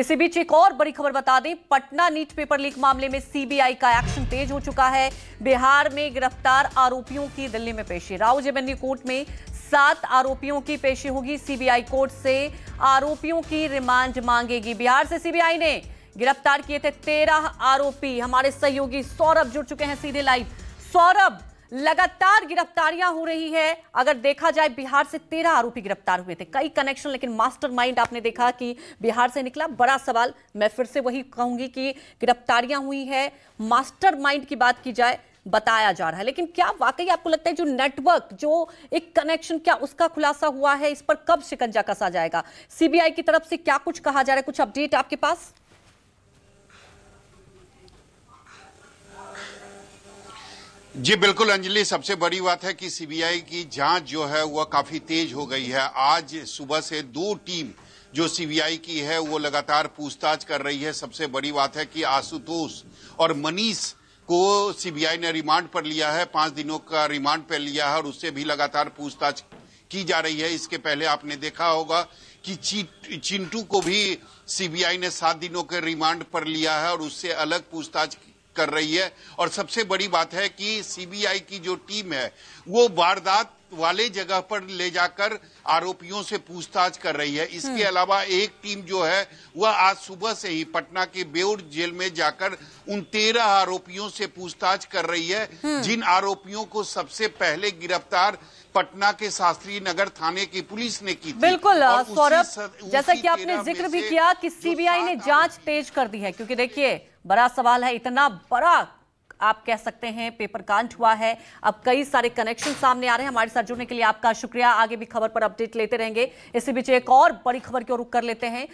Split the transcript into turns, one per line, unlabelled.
इसी बीच एक और बड़ी खबर बता दें पटना नीट पेपर लीक मामले में सीबीआई का एक्शन तेज हो चुका है बिहार में गिरफ्तार आरोपियों की दिल्ली में पेशी राव जेबनी कोर्ट में सात आरोपियों की पेशी होगी सीबीआई कोर्ट से आरोपियों की रिमांड मांगेगी बिहार से सीबीआई ने गिरफ्तार किए थे तेरह आरोपी हमारे सहयोगी सौरभ जुड़ चुके हैं सीधे लाइव सौरभ लगातार गिरफ्तारियां हो रही है अगर देखा जाए बिहार से तेरह आरोपी गिरफ्तार हुए थे कई कनेक्शन लेकिन मास्टरमाइंड आपने देखा कि बिहार से निकला बड़ा सवाल मैं फिर से वही कहूंगी कि गिरफ्तारियां हुई है मास्टरमाइंड की बात की जाए बताया जा रहा है लेकिन क्या वाकई आपको लगता है जो नेटवर्क जो एक कनेक्शन क्या उसका खुलासा हुआ है इस पर कब शिकंजा कसा जाएगा सीबीआई की तरफ से क्या कुछ कहा जा रहा है कुछ अपडेट आपके पास
जी बिल्कुल अंजलि सबसे बड़ी बात है कि सीबीआई की जांच जो है वह काफी तेज हो गई है आज सुबह से दो टीम जो सीबीआई की है वो लगातार पूछताछ कर रही है सबसे बड़ी बात है कि आशुतोष और मनीष को सीबीआई ने रिमांड पर लिया है पांच दिनों का रिमांड पर लिया है और उससे भी लगातार पूछताछ की जा रही है इसके पहले आपने देखा होगा कि चिंटू को भी सीबीआई ने सात दिनों के रिमांड पर लिया है और उससे अलग पूछताछ कर रही है और सबसे बड़ी बात है कि सीबीआई की जो टीम है वो वारदात वाले जगह पर ले जाकर आरोपियों से पूछताछ कर रही है इसके हम्म। अलावा एक टीम जो है वह आज सुबह से ही पटना के बेउर जेल में जाकर उन तेरह आरोपियों से पूछताछ कर रही है हम्म। जिन आरोपियों को सबसे पहले गिरफ्तार पटना के शास्त्री नगर थाने की पुलिस ने की
बिल्कुल सौरभ जैसा कि आपने जिक्र भी किया कि सीबीआई ने जांच तेज कर दी है क्योंकि देखिए बड़ा सवाल है इतना बड़ा आप कह सकते हैं पेपर कांड हुआ है अब कई सारे कनेक्शन सामने आ रहे हैं हमारे साथ जुड़ने के लिए आपका शुक्रिया आगे भी खबर पर अपडेट लेते रहेंगे इसी बीच एक और बड़ी खबर की ओर रुक कर लेते हैं